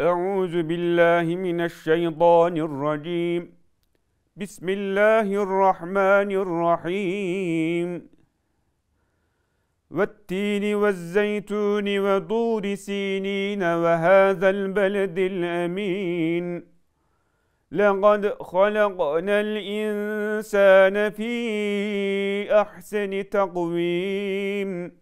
أعوذ بالله من الشيطان الرجيم بسم الله الرحمن الرحيم والتين والزيتون وطور سينين وهذا البلد الأمين لقد خلقنا الإنسان في أحسن تقويم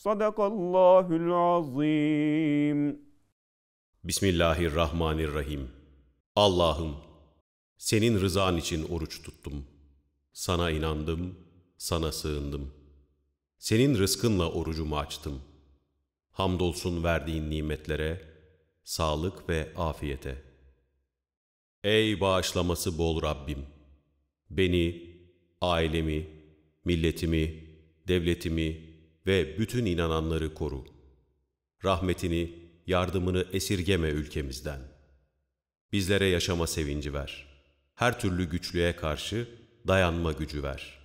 Sadakallahul azim. Bismillahirrahmanirrahim. Allah'ım, senin rızan için oruç tuttum. Sana inandım, sana sığındım. Senin rızkınla orucumu açtım. Hamdolsun verdiğin nimetlere, sağlık ve afiyete. Ey bağışlaması bol Rabbim! Beni, ailemi, milletimi, devletimi, ve bütün inananları koru. Rahmetini, yardımını esirgeme ülkemizden. Bizlere yaşama sevinci ver. Her türlü güçlüğe karşı dayanma gücü ver.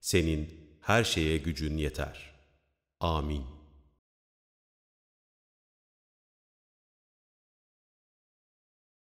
Senin her şeye gücün yeter. Amin.